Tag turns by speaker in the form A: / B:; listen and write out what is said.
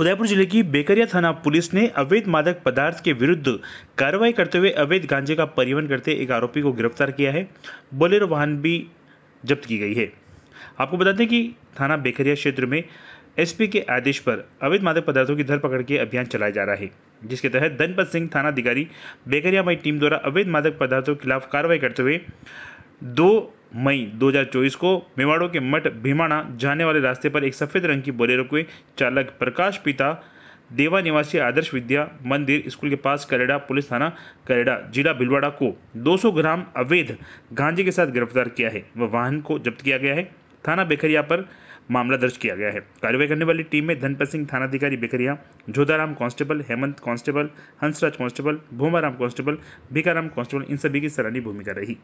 A: उदयपुर जिले की बेकरिया थाना पुलिस ने अवैध मादक पदार्थ के विरुद्ध कार्रवाई करते हुए अवैध गांजे का परिवहन करते एक आरोपी को गिरफ्तार किया है बोलेरो वाहन भी जब्त की गई है आपको बता दें कि थाना बेकरिया क्षेत्र में एसपी के आदेश पर अवैध मादक पदार्थों की धरपकड़ के अभियान चलाया जा रहा है जिसके तहत धनपत सिंह थाना अधिकारी बेकरिया मई टीम द्वारा अवैध मादक पदार्थों के खिलाफ कार्रवाई करते हुए दो मई 2024 को मेवाड़ों के मठ भीमाणा जाने वाले रास्ते पर एक सफ़ेद रंग की बोलेरो के चालक प्रकाश पिता देवा निवासी आदर्श विद्या मंदिर स्कूल के पास करेड़ा पुलिस थाना करेड़ा जिला भिलवाड़ा को 200 ग्राम अवैध गांजे के साथ गिरफ्तार किया है वह वाहन को जब्त किया गया है थाना बेखरिया पर मामला दर्ज किया गया है कार्रवाई करने वाली टीम में धनपत सिंह थानाधिकारी Bekhariya Jodharam constable Hemant constable Hansraj constable Bhumaram constable Bhikaram constable इन सभी की सराहनीय भूमिका रही